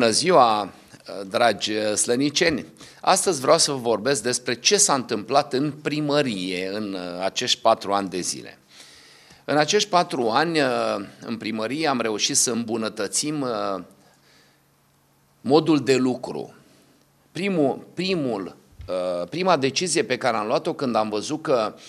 Bună ziua, dragi slăniceni! Astăzi vreau să vă vorbesc despre ce s-a întâmplat în primărie în uh, acești patru ani de zile. În acești patru ani, uh, în primărie, am reușit să îmbunătățim uh, modul de lucru. Primul, primul, prima decizie pe care am luat-o când am văzut că uh,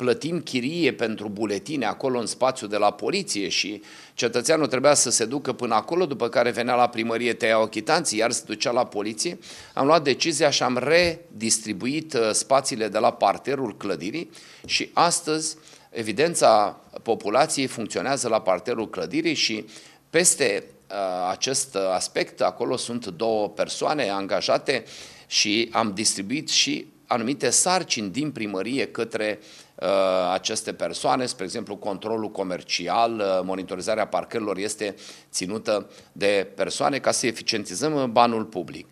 plătim chirie pentru buletine acolo în spațiu de la poliție și cetățeanul trebuia să se ducă până acolo, după care venea la primărie, tăia o chitanție, iar se ducea la poliție, am luat decizia și am redistribuit uh, spațiile de la parterul clădirii și astăzi evidența populației funcționează la parterul clădirii și peste uh, acest aspect, acolo sunt două persoane angajate și am distribuit și anumite sarcini din primărie către uh, Uh, aceste persoane, spre exemplu controlul comercial, uh, monitorizarea parcărilor este ținută de persoane ca să eficientizăm banul public.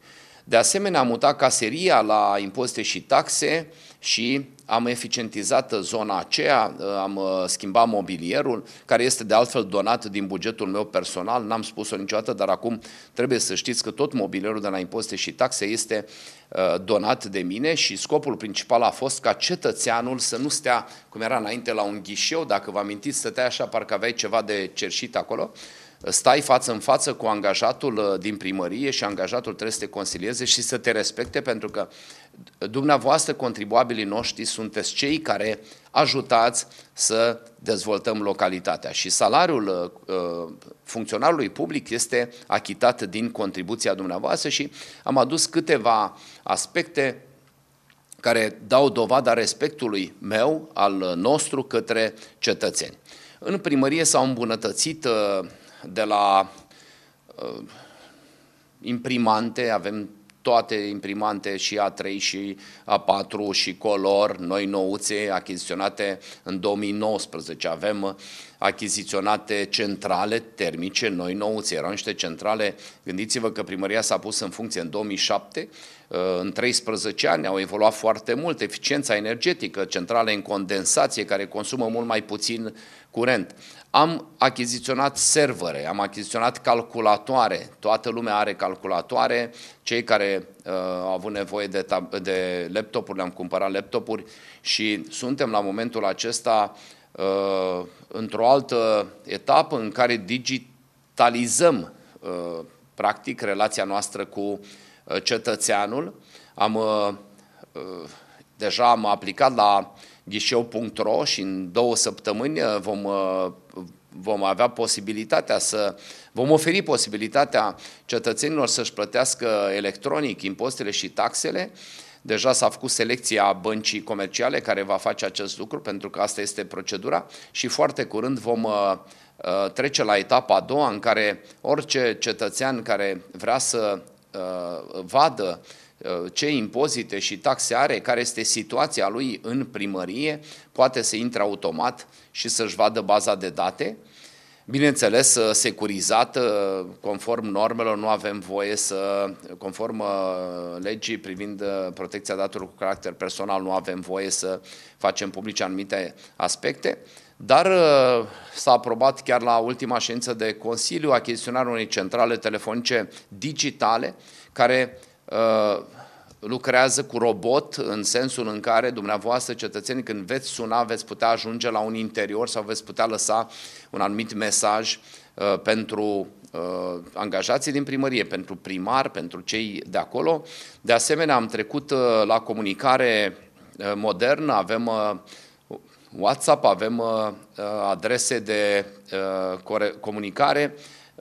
De asemenea, am mutat caseria la impozite și taxe și am eficientizat zona aceea, uh, am uh, schimbat mobilierul, care este de altfel donat din bugetul meu personal, n-am spus-o niciodată, dar acum trebuie să știți că tot mobilierul de la impozite și taxe este uh, donat de mine și scopul principal a fost ca cetățeanul să nu stea, cum era înainte, la un ghișeu, dacă vă amintiți, stătea așa, parcă aveai ceva de cerșit acolo, stai față în față cu angajatul uh, din primărie și angajatul trebuie să te consilieze și să te respecte pentru că dumneavoastră, contribuabilii noștri, sunteți cei care ajutați să dezvoltăm localitatea. Și salariul uh, uh, funcționarului public este achitat din contribuția dumneavoastră și am adus câteva aspecte care dau dovada respectului meu, al nostru, către cetățeni. În primărie s-au îmbunătățit uh, de la uh, imprimante, avem toate imprimante și A3 și A4 și Color, noi nouțe achiziționate în 2019. Avem achiziționate centrale termice, noi nouțe. Erau niște centrale, gândiți-vă că primăria s-a pus în funcție în 2007, uh, în 13 ani au evoluat foarte mult, eficiența energetică, centrale în condensație care consumă mult mai puțin curent. Am achiziționat servere, am achiziționat calculatoare, toată lumea are calculatoare, cei care uh, au avut nevoie de, de laptopuri le-am cumpărat laptopuri și suntem la momentul acesta uh, într-o altă etapă în care digitalizăm uh, practic relația noastră cu uh, cetățeanul. Am uh, uh, deja am aplicat la uh, ghișeu.ro și în două săptămâni uh, vom, uh, vom avea posibilitatea să vom oferi posibilitatea cetățenilor să-și plătească electronic impozitele și taxele. Deja s-a făcut selecția băncii comerciale care va face acest lucru pentru că asta este procedura și foarte curând vom uh, trece la etapa a doua în care orice cetățean care vrea să vadă Uh, ce impozite și taxe are, care este situația lui în primărie, poate să intre automat și să-și vadă baza de date. Bineînțeles, uh, securizată, uh, conform normelor, nu avem voie să, conform legii privind protecția datelor cu caracter personal, nu avem voie să facem publice anumite aspecte, dar s-a aprobat chiar la ultima ședință de Consiliu achiziționarea unei centrale telefonice digitale care Uh, lucrează cu robot în sensul în care dumneavoastră, cetățenii, când veți suna, veți putea ajunge la un interior sau veți putea lăsa un anumit mesaj uh, pentru uh, angajații din primărie, pentru primar, pentru cei de acolo. De asemenea, am trecut la comunicare modernă, avem WhatsApp, avem adrese de comunicare,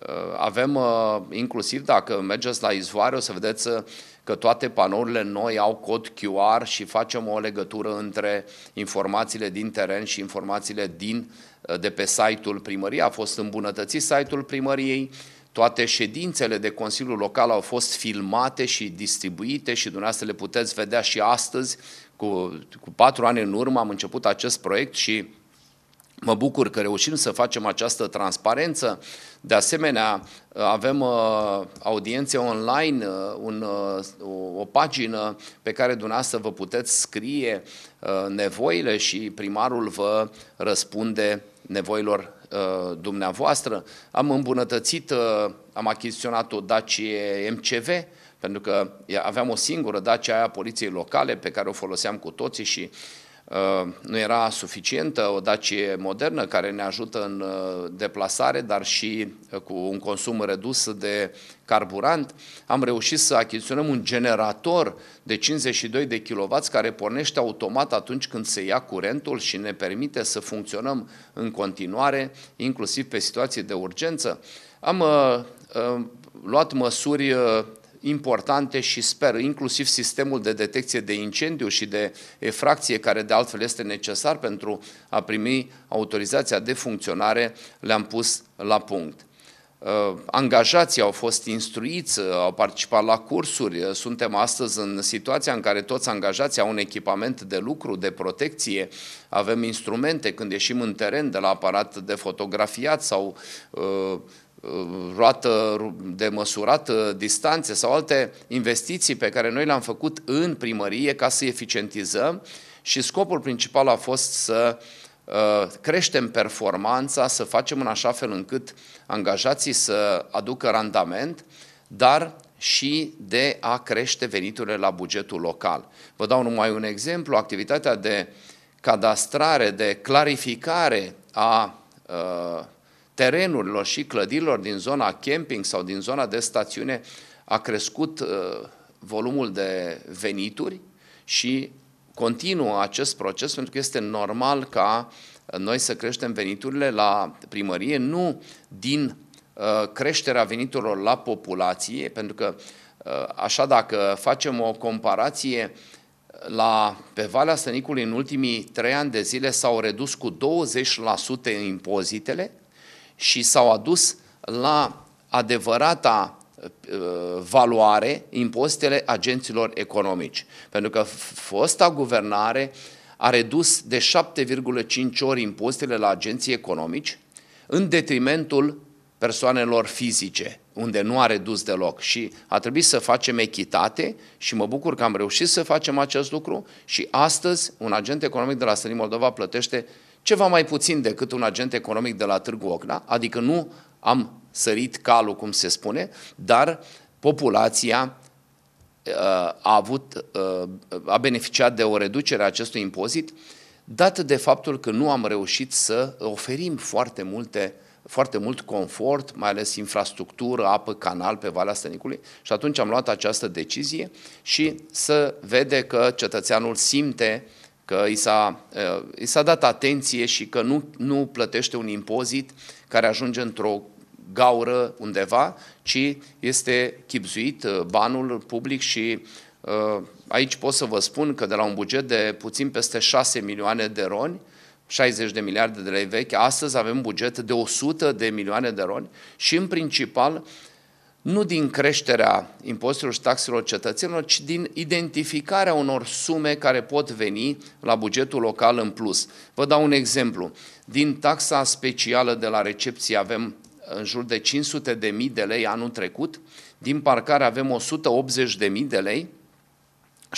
Uh, avem uh, inclusiv, dacă mergeți la izvoare, o să vedeți uh, că toate panourile noi au cod QR și facem o legătură între informațiile din teren și informațiile din, de pe site-ul primăriei. A fost îmbunătățit site-ul primăriei, toate ședințele de consiliu Local au fost filmate și distribuite și dumneavoastră le puteți vedea și astăzi. Cu, cu patru ani în urmă am început acest proiect și Mă bucur că reușim să facem această transparență. De asemenea, avem uh, audiențe online, uh, un, uh, o pagină pe care dumneavoastră vă puteți scrie nevoile și primarul vă răspunde nevoilor dumneavoastră. Am îmbunătățit, am achiziționat o Dacie MCV, pentru că aveam o singură Dacia aia poliției locale pe care o foloseam cu toții și uh, Uh, nu era suficientă, o Dacie modernă care ne ajută în uh, deplasare, dar și uh, cu un consum redus de carburant, am reușit să achiziționăm un generator de 52 de kW care pornește automat atunci când se ia curentul și ne permite să funcționăm în continuare, inclusiv pe situații de urgență. Am uh, uh, luat măsuri importante și sper, inclusiv sistemul de detecție de incendiu și de efracție, care de altfel este necesar pentru a primi autorizația de funcționare, le-am pus la punct. Uh, angajații au fost instruiți, uh, au participat la cursuri, uh, suntem astăzi în situația în care toți angajații au un echipament de lucru, de protecție, avem instrumente când ieșim în teren, de la aparat de fotografiat sau uh, roată de măsurat distanțe sau alte investiții pe care noi le-am făcut în primărie ca să eficientizăm și scopul principal a fost să uh, creștem performanța, să facem în așa fel încât angajații să aducă randament, dar și de a crește veniturile la bugetul local. Vă dau numai un exemplu, activitatea de cadastrare, de clarificare a uh, terenurilor și clădirilor din zona camping sau din zona de stațiune a crescut uh, volumul de venituri și continuă acest proces pentru că este normal ca noi să creștem veniturile la primărie, nu din uh, creșterea veniturilor la populație, pentru că uh, așa dacă facem o comparație uh, la, pe Valea Sănicului în ultimii trei ani de zile s-au redus cu 20% impozitele, și s-au adus la adevărata uh, valoare impozitele agenților economici. Pentru că fosta guvernare a redus de 7,5 ori impozitele la agenții economici în detrimentul persoanelor fizice, unde nu a redus deloc și a trebuit să facem echitate și mă bucur că am reușit să facem acest lucru și astăzi un agent economic de la Sării Moldova plătește ceva mai puțin decât un agent economic de la Târgu Ocna, adică nu am sărit calul, cum se spune, dar populația uh, a, avut, uh, a beneficiat de o reducere a acestui impozit, dată de faptul că nu am reușit să oferim foarte multe foarte mult confort, mai ales infrastructură, apă, canal pe Valea Stănicului și atunci am luat această decizie și să vede că cetățeanul simte uh, că i s-a, i s-a dat atenție și că nu, nu plătește un impozit care ajunge într-o gaură undeva, ci este chipzuit banul public și aici pot să vă spun că de la un buget de puțin peste 6 milioane de roni, 60 de miliarde de lei vechi, astăzi avem un buget de 100 de milioane de roni și în principal uh, nu din creșterea impozitelor și taxelor cetățenilor, ci din identificarea unor sume care pot veni la bugetul local în plus. Vă dau un exemplu. Din taxa specială de la recepție avem în jur de 500 de mii de lei anul trecut, din parcare avem 180 de mii de lei,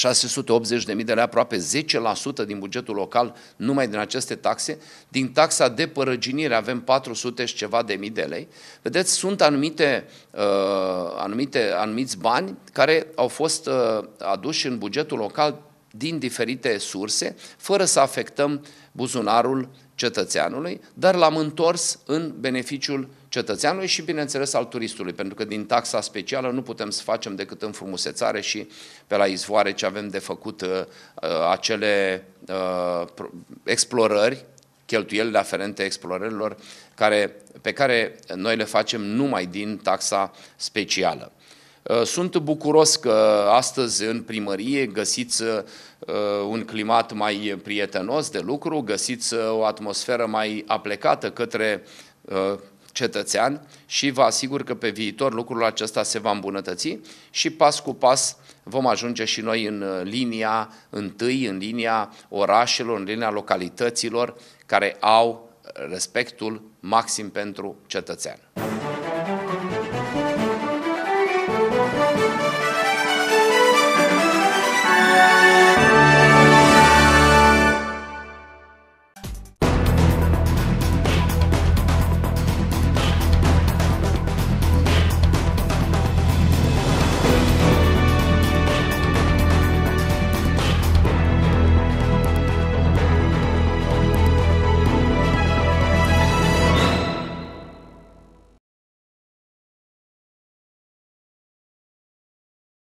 680.000 de lei, aproape 10% din bugetul local, numai din aceste taxe. Din taxa de părăginire avem 400 și ceva de mii de lei. Vedeți, sunt anumite, uh, anumite, anumiți bani care au fost uh, aduși în bugetul local din diferite surse, fără să afectăm buzunarul cetățeanului, dar l-am întors în beneficiul cetățeanului și, bineînțeles, al turistului, pentru că din taxa specială nu putem să facem decât în frumusețare și pe la izvoare ce avem de făcut uh, uh acele uh, explorări, cheltuielile aferente explorărilor care, pe care noi le facem numai din taxa specială. Uh, sunt bucuros că astăzi în primărie găsiți uh, un climat mai prietenos de lucru, găsiți o atmosferă mai aplecată către cetățean și vă asigur că pe viitor lucrul acesta se va îmbunătăți și pas cu pas vom ajunge și noi în uh, linia întâi, în linia orașelor, în linia localităților care au uh, respectul maxim pentru cetățean.